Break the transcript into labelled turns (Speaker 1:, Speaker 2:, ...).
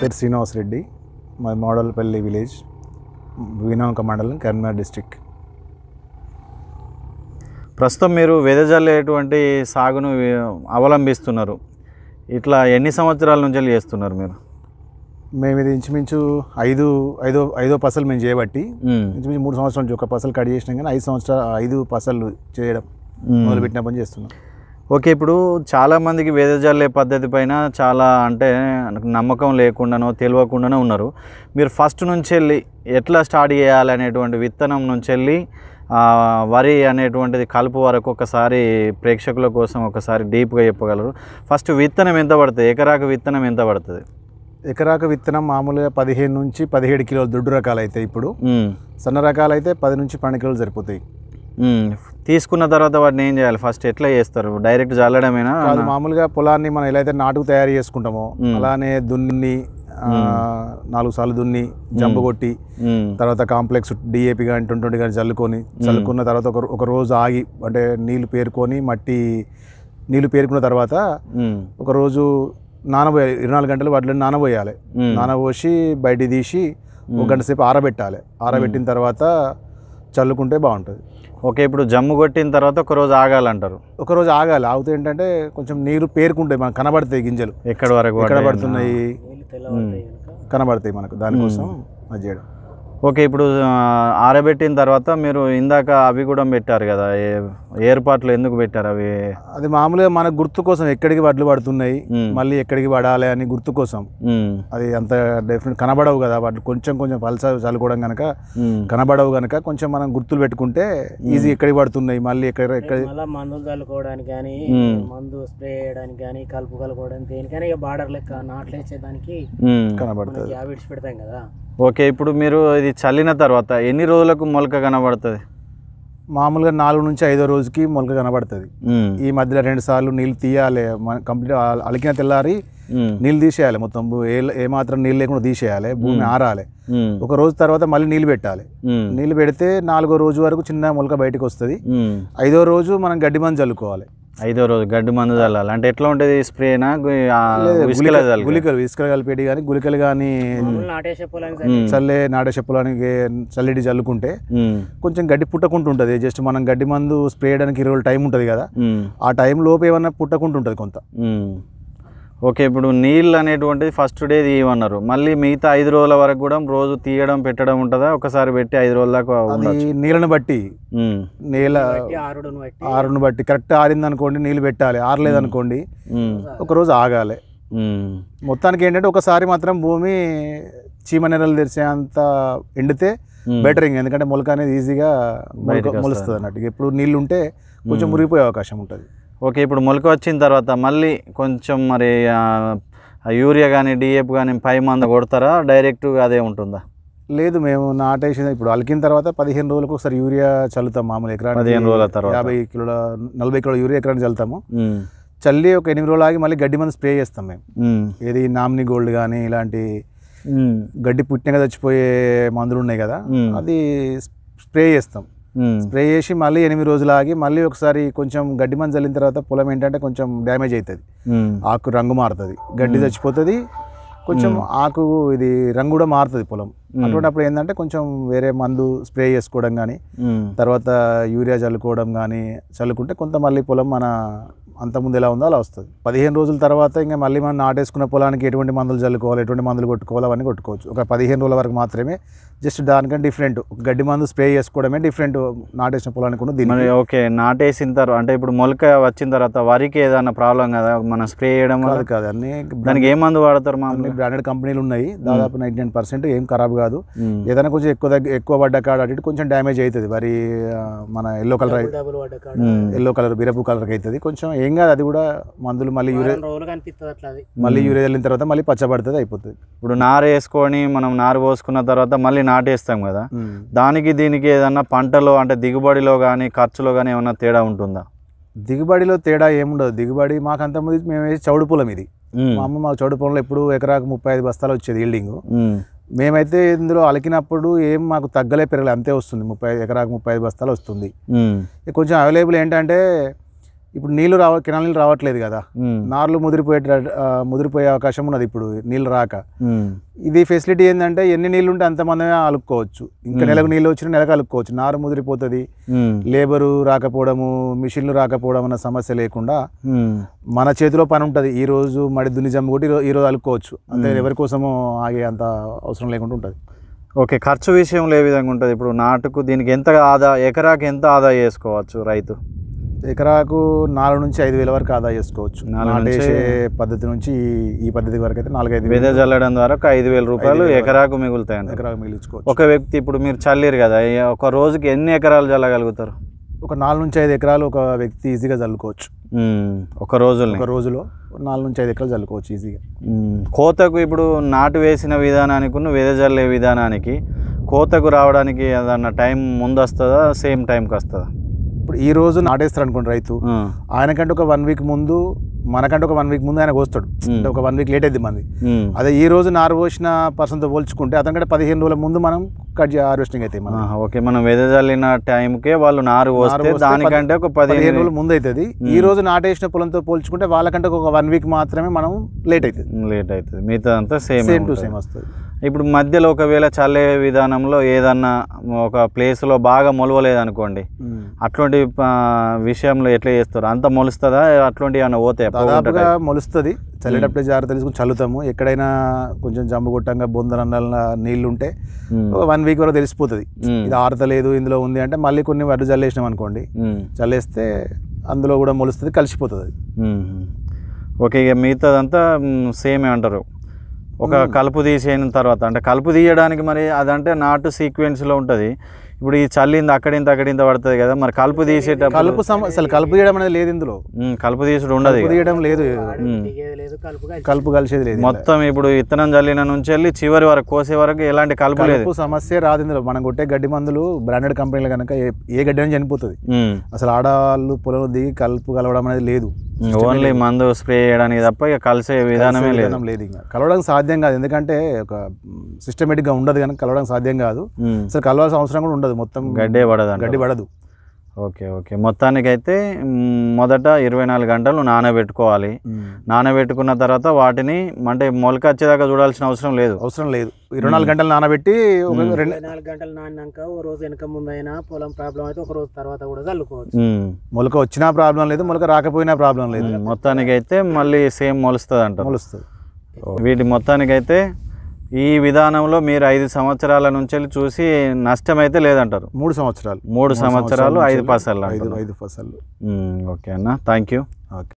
Speaker 1: పేరు శ్రీనివాస్ రెడ్డి మా మోడల్పల్లి విలేజ్ వినాంక మండలం కరీంనగర్ డిస్టిక్
Speaker 2: ప్రస్తుతం మీరు వేదజల్లేటువంటి సాగును అవలంబిస్తున్నారు ఇట్లా ఎన్ని సంవత్సరాల నుంచి చేస్తున్నారు మీరు మేము ఇది ఇంచుమించు
Speaker 1: ఐదు ఐదో ఐదో పసలు మేము చేయబట్టి ఇంచుమించు మూడు సంవత్సరాల నుంచి ఒక పసలు కట్ చేసినాం కానీ ఐదు సంవత్సరాలు ఐదు పసలు చేయడం మొదలుపెట్టినప్పుడు చేస్తున్నాం
Speaker 2: ఓకే ఇప్పుడు చాలామందికి వేదజల్లే పద్ధతి పైన చాలా అంటే నమ్మకం లేకుండానో తెలియకుండానో ఉన్నారు మీరు ఫస్ట్ నుంచి వెళ్ళి ఎట్లా స్టార్ట్ చేయాలి అనేటువంటి విత్తనం నుంచి వెళ్ళి వరి అనేటువంటిది కలుపు వరకు ఒకసారి ప్రేక్షకుల కోసం ఒకసారి డీప్గా చెప్పగలరు ఫస్ట్ విత్తనం ఎంత పడుతుంది ఎకరాకు విత్తనం ఎంత పడుతుంది
Speaker 1: ఎకరాకు విత్తనం మామూలుగా పదిహేను నుంచి పదిహేడు కిలోలు దుడ్డు రకాలు అయితే ఇప్పుడు
Speaker 2: సన్న రకాలు అయితే పది నుంచి పన్నెండు కిలోలు సరిపోతాయి తీసుకున్న తర్వాత వాటిని ఏం చేయాలి ఫస్ట్ ఎట్లా చేస్తారు డైరెక్ట్ చల్లడమేనా
Speaker 1: మామూలుగా పొలాన్ని మనం ఎలా అయితే నాటుకు తయారు చేసుకుంటామో అలానే దున్ని నాలుగు సార్లు దున్ని జంబు కొట్టి తర్వాత కాంప్లెక్స్ డిఏపి కానీ ట్వంటీ కానీ చల్లుకొని చల్లుకున్న తర్వాత ఒక ఒక రోజు ఆగి అంటే నీళ్లు పేరుకొని మట్టి నీళ్లు పేరుకున్న తర్వాత ఒక రోజు నానబోయాలి ఇరవై నాలుగు గంటలు వాటిలో నానబోయాలి నానబోసి బయట తీసి ఒక గంట సేపు ఆరబెట్టాలి ఆరబెట్టిన తర్వాత చల్లుకుంటే బాగుంటుంది
Speaker 2: ఓకే ఇప్పుడు జమ్ము కొట్టిన తర్వాత ఒక రోజు ఆగాలంటారు
Speaker 1: ఒక రోజు ఆగాలి ఆగితే ఏంటంటే కొంచెం నీరు పేరుకుంటాయి మనకు కనబడతాయి గింజలు ఎక్కడ వరకు ఎక్కడ పడుతున్నాయి కనబడతాయి మనకు దానికోసం
Speaker 2: అది చేయడం ఓకే ఇప్పుడు ఆరబెట్టిన తర్వాత మీరు ఇందాక అవి కూడా పెట్టారు కదా ఏర్పాట్లు ఎందుకు పెట్టారు అవి అది మామూలుగా మన గుర్తు కోసం ఎక్కడికి వడ్లు పడుతున్నాయి మళ్ళీ ఎక్కడికి పడాలి
Speaker 1: అని గుర్తు కోసం అది అంత డెఫినెట్ కనబడవు కదా వాటి కొంచెం కొంచెం పలస చల్లుకోవడం కనుక కనబడవు కనుక కొంచెం మనం గుర్తులు పెట్టుకుంటే ఈజీ ఎక్కడికి పడుతున్నాయి మళ్ళీ ఎక్కడ ఎక్కడ మందులు చల్లుకోవడానికి కానీ మందు స్ప్రే చేయడానికి కానీ కలుపు కలుకోవడానికి దేనికైనా బార్డర్ లెక్క నాట్లేసేదానికి కనబడుతుంది పెడతాం కదా
Speaker 2: ఓకే ఇప్పుడు మీరు ఇది చల్లిన తర్వాత ఎన్ని రోజులకు మొలక కనబడుతుంది
Speaker 1: మామూలుగా నాలుగు నుంచి ఐదో రోజుకి మొలక కనబడుతుంది ఈ మధ్యలో రెండు సార్లు నీళ్ళు తీయాలి కంప్లీట్ అలికిన తెల్లారి నీళ్ళు తీసేయాలి మొత్తం ఏ మాత్రం నీళ్ళు లేకుండా తీసేయాలి భూమి ఆరాలి ఒక రోజు తర్వాత మళ్ళీ నీళ్ళు పెట్టాలి నీళ్ళు పెడితే నాలుగో రోజు వరకు చిన్న మొలక బయటకు వస్తుంది ఐదో రోజు మనం గడ్డి మందు చల్లుకోవాలి
Speaker 2: ఐదో రోజు గడ్డి మందు చల్లాలి అంటే ఎట్లా ఉంటుంది స్ప్రేనా గులికలు
Speaker 1: ఇసుకలు కలిపేటి కానీ గులికలు కానీ చల్లే నాటే పొలానికి చల్లెడి చల్లుకుంటే కొంచెం గడ్డి పుట్టకుంటుంటది జస్ట్ మనం గడ్డి మందు స్ప్రే చేయడానికి ఇరవై టైం ఉంటుంది కదా ఆ టైం లోపు ఏమన్నా పుట్టకుంటుంటది కొంత
Speaker 2: ఓకే ఇప్పుడు నీళ్ళు అనేటువంటిది ఫస్ట్ డే తీయమన్నారు మళ్ళీ మిగతా ఐదు రోజుల వరకు కూడా రోజు తీయడం పెట్టడం ఉంటుందా ఒకసారి పెట్టి ఐదు రోజుల దాకా నీళ్ళను బట్టి నీళ్ళ ఆరును
Speaker 1: బట్టి కరెక్ట్ ఆరింది అనుకోండి నీళ్ళు పెట్టాలి ఆరలేదు అనుకోండి ఒక రోజు ఆగాలి మొత్తానికి ఏంటంటే ఒకసారి మాత్రం భూమి చీమ నెలలు తెరిచేంత ఎండితే బెటరింగ్ ఎందుకంటే మొలక అనేది ఈజీగా మొలుస్తుంది అన్నట్టు ఎప్పుడు నీళ్ళు ఉంటే కొంచెం మురిగిపోయే అవకాశం ఉంటుంది
Speaker 2: ఓకే ఇప్పుడు మొలక వచ్చిన తర్వాత మళ్ళీ కొంచెం మరి యూరియా కానీ డిఏపి కానీ పై మంద కొడతారా డైరెక్ట్గా అదే ఉంటుందా
Speaker 1: లేదు మేము నాటేసిన ఇప్పుడు అలికిన తర్వాత పదిహేను రోజులకు ఒకసారి యూరియా చల్లుతాం మామూలు ఎకరానికి పదిహేను రోజుల తర్వాత యాభై కిలోల నలభై కిలోల యూరియా ఎకరాన్ని చల్లుతాము చల్లి ఒక ఎనిమిది రోజులు ఆగి మళ్ళీ గడ్డి మందు స్ప్రే చేస్తాం మేము ఏది నామినీ గోల్డ్ కానీ ఇలాంటి గడ్డి కదా చచ్చిపోయే మందులు ఉన్నాయి కదా అది స్ప్రే చేస్తాం Hmm. స్ప్రే చేసి మళ్ళీ ఎనిమిది రోజులు ఆగి మళ్ళీ ఒకసారి కొంచెం గడ్డి మంది చల్లిన తర్వాత పొలం ఏంటంటే కొంచెం డ్యామేజ్ అవుతుంది hmm. ఆకు రంగు మారుతుంది గడ్డి hmm. చచ్చిపోతుంది కొంచెం ఆకు ఇది రంగు కూడా మారుతుంది పొలం అటువంటిప్పుడు ఏంటంటే కొంచెం వేరే మందు స్ప్రే చేసుకోవడం కానీ తర్వాత యూరియా చల్లుకోవడం కానీ చల్లుకుంటే కొంత మళ్ళీ పొలం మన అంతకుముందు ఎలా ఉందో అలా వస్తుంది పదిహేను రోజుల తర్వాత ఇంకా మళ్ళీ మనం నాటేసుకున్న పొలానికి ఎటువంటి మందులు చల్లుకోవాలి ఎటువంటి మందులు కొట్టుకోవాలి అవన్నీ కొట్టుకోవచ్చు ఒక పదిహేను రోజుల వరకు మాత్రమే జస్ట్ దానికంటే డిఫరెంట్ గడ్డి మందు స్ప్రే చేసుకోవడమే డిఫరెంట్ నాటేసిన పొలానికి కూడా దీని
Speaker 2: ఓకే నాటేసిన తర్వాత అంటే ఇప్పుడు మొలక వచ్చిన తర్వాత వరికి ఏదైనా ప్రాబ్లం కదా మనం స్ప్రే చేయడం కాదు కాదు అన్ని దానికి ఏ మందు వాడతారు మా బ్రాండెడ్ కంపెనీలు ఉన్నాయి దాదాపు నైంటీ నైన్ పర్సెంట్ ఏం ఖరాబ్ కాదు ఏదైనా కొంచెం ఎక్కువ దగ్గర
Speaker 1: ఎక్కువ పడ్డ కాడ అటు కొంచెం డ్యామేజ్ అవుతుంది వరి మన ఎల్లో కలర్ ఎల్లో కలర్
Speaker 2: బిరపు కలర్కి అవుతుంది కొంచెం ఏం కాదు అది కూడా మందులు మళ్ళీ యూరియా మళ్ళీ యూరియా వెళ్ళిన తర్వాత మళ్ళీ
Speaker 1: పచ్చబడుతుంది అయిపోతుంది
Speaker 2: ఇప్పుడు నారు వేసుకొని మనం నారు పోసుకున్న తర్వాత మళ్ళీ నాటేస్తాం కదా దానికి దీనికి ఏదన్నా పంటలో అంటే దిగుబడిలో కానీ ఖర్చులో కానీ ఏమన్నా తేడా ఉంటుందా దిగుబడిలో తేడా ఏముండదు దిగుబడి మాకు అంతమంది మేము వేసి చౌడు పొలం ఇది
Speaker 1: మా అమ్మ మాకు చౌడు పొలంలో ఎప్పుడు ఎకరాకు ముప్పై ఐదు బస్తాలు వచ్చేది ఈల్డింగ్ మేమైతే ఇందులో అలికినప్పుడు ఏం మాకు తగ్గలే పెరగలే అంతే వస్తుంది ముప్పై ఎకరాకు ముప్పై ఐదు బస్తాలు వస్తుంది కొంచెం అవైలబుల్ ఏంటంటే ఇప్పుడు నీళ్లు రావ కెనాల్ నీళ్ళు రావట్లేదు కదా నార్లు ముదిరిపోయే ముదిరిపోయే అవకాశం ఉన్నది ఇప్పుడు నీళ్ళు రాక ఇది ఫెసిలిటీ ఏంటంటే ఎన్ని నీళ్ళు ఉంటే అంతమందమే అలుక్కోవచ్చు ఇంకా నెలకు నీళ్ళు వచ్చినా నెలకు అలుక్కోవచ్చు నారు ముదిరిపోతుంది లేబరు రాకపోవడము మిషన్లు రాకపోవడం అన్న సమస్య లేకుండా మన చేతిలో పని ఉంటుంది ఈ రోజు మడి దున్ని జమ్ము ఈ రోజు
Speaker 2: అలుక్కోవచ్చు అంటే ఎవరి
Speaker 1: కోసమో ఆగే అంత అవసరం లేకుండా ఉంటుంది
Speaker 2: ఓకే ఖర్చు విషయంలో ఏ విధంగా ఉంటుంది ఇప్పుడు నాటుకు దీనికి ఎంత ఆదా ఎకరాకి ఎంత ఆదా చేసుకోవచ్చు రైతు
Speaker 1: ఎకరాకు నాలుగు నుంచి ఐదు వేల వరకు ఆదా చేసుకోవచ్చు నాటేసే
Speaker 2: పద్ధతి నుంచి ఈ పద్ధతి వరకు అయితే నాలుగు ఐదు వెద చల్లడం ద్వారా ఒక ఐదు వేల రూపాయలు ఎకరాకు మిగులుతాయి ఎకరాకు మిగిలించుకోవచ్చు ఒక వ్యక్తి ఇప్పుడు మీరు చల్లేరు కదా ఒక రోజుకి ఎన్ని ఎకరాలు చల్లగలుగుతారు
Speaker 1: ఒక నాలుగు నుంచి ఐదు ఎకరాలు ఒక వ్యక్తి
Speaker 2: ఈజీగా చల్లుకోవచ్చు ఒక రోజు ఒక రోజులో నాలుగు నుంచి ఐదు ఎకరాలు చల్లుకోవచ్చు ఈజీగా కోతకు ఇప్పుడు నాటు వేసిన విధానానికి వేద చల్లే విధానానికి కోతకు రావడానికి ఏదన్నా టైం ముందు వస్తుందా సేమ్ టైంకి వస్తుందా ఇప్పుడు ఈ రోజు నాటేస్తారు అనుకోండి రైతు
Speaker 1: ఆయనకంటే ఒక వన్ వీక్ ముందు మనకంటే ఒక వన్ వీక్ ముందు ఆయన కోస్తాడు అంటే ఒక వన్ వీక్ లేట్ అయింది మంది అదే ఈ రోజు నారు పోసిన పర్సన్తో పోల్చుకుంటే అతనికంటే పదిహేను రోజుల ముందు మనం కట్ హార్వెస్టింగ్
Speaker 2: అయితే ఓకే మనం వెదజల్లిన టైంకే వాళ్ళు నారు వస్తే దానికంటే ఒక పదిహేను రోజులు ముందు
Speaker 1: అవుతుంది ఈ రోజు నాటేసిన పొలంతో పోల్చుకుంటే వాళ్ళకంటే ఒక వన్ వీక్ మాత్రమే మనం
Speaker 2: లేట్ అవుతుంది లేట్ అవుతుంది మిగతా అంతా సేమ్ సేమ్ టు సేమ్ వస్తుంది ఇప్పుడు మధ్యలో ఒకవేళ చల్లే విధానంలో ఏదన్నా ఒక ప్లేస్లో బాగా మొలవలేదు అనుకోండి అట్లాంటి విషయంలో ఎట్లా చేస్తారు అంత మొలుస్తుందా అట్లాంటివి ఏమైనా పోతాయి
Speaker 1: మొలుస్తుంది చల్లేటప్పుడే జాగ్రత్త తీసుకుని చల్లుతాము ఎక్కడైనా కొంచెం జమ్ము కొట్టంగా బొందనల్ల నీళ్ళు ఉంటే వన్ వీక్ వరకు తెలిసిపోతుంది ఇది ఆరతలేదు ఇందులో ఉంది అంటే మళ్ళీ కొన్ని వడ్డు చల్లేసినాం అనుకోండి చల్లేస్తే
Speaker 2: అందులో కూడా మొలుస్తుంది కలిసిపోతుంది ఓకే ఇక మిగతాదంతా సేమ్ అంటారు ఒక కలుపు తీసేయిన తర్వాత అంటే కలుపు తీయడానికి మరి అదంటే నాటు సీక్వెన్స్లో ఉంటుంది ఇప్పుడు ఈ చల్లింది అక్కడ అక్కడింత పడుతుంది కదా మరి కలుపు తీసేట కలుపు అసలు కలుపు తీయడం అనేది లేదు ఇందులో కలుపు తీసుడు ఉండదు తీయడం లేదు కలుపు కలిసేది లేదు మొత్తం ఇప్పుడు ఇత్తనం చల్లిన నుంచి వెళ్ళి చివరి వరకు కోసే వరకు ఎలాంటి కలుపు లేదు
Speaker 1: సమస్య రాదు ఇందులో మనం కొట్టే గడ్డి మందులు బ్రాండెడ్ కంపెనీలు కనుక ఏ గడ్డి అని చనిపోతుంది అసలు ఆడవాళ్ళు పొలం దిగి కలుపు కలవడం అనేది లేదు ఓన్లీ
Speaker 2: మందు స్ప్రే చేయడానికి తప్ప ఇక కలిసే విధానమే లేదు లేదు ఇంకా
Speaker 1: కలవడానికి సాధ్యం కాదు ఎందుకంటే ఒక సిస్టమేటిక్గా ఉండదు కనుక కలవడానికి సాధ్యం కాదు hmm. అసలు
Speaker 2: కలవాల్సిన అవసరం కూడా ఉండదు మొత్తం గడ్డే పడదు గడ్డి పడదు ఓకే ఓకే మొత్తానికైతే మొదట ఇరవై నాలుగు గంటలు నానబెట్టుకోవాలి నానబెట్టుకున్న తర్వాత వాటిని అంటే మొలక వచ్చేదాకా చూడాల్సిన అవసరం లేదు అవసరం లేదు ఇరవై నాలుగు గంటలు నానబెట్టి నాలుగు
Speaker 1: గంటలు నానాక ఓ రోజు వెనక ముందైనా పొలం ప్రాబ్లం అయితే ఒక రోజు తర్వాత కూడా చల్లుకోవచ్చు
Speaker 2: మొలక వచ్చినా ప్రాబ్లం లేదు మొలక రాకపోయినా ప్రాబ్లం లేదు మొత్తానికైతే మళ్ళీ సేమ్ మొలుస్తుంది అంట మొలుస్తుంది వీటి మొత్తానికైతే ఈ విధానంలో మీరు ఐదు సంవత్సరాల నుంచి చూసి నష్టం అయితే లేదంటారు మూడు సంవత్సరాలు మూడు సంవత్సరాలు ఐదు పసలు ఐదు ఐదు పసలు ఓకే అన్న థ్యాంక్ యూ
Speaker 1: ఓకే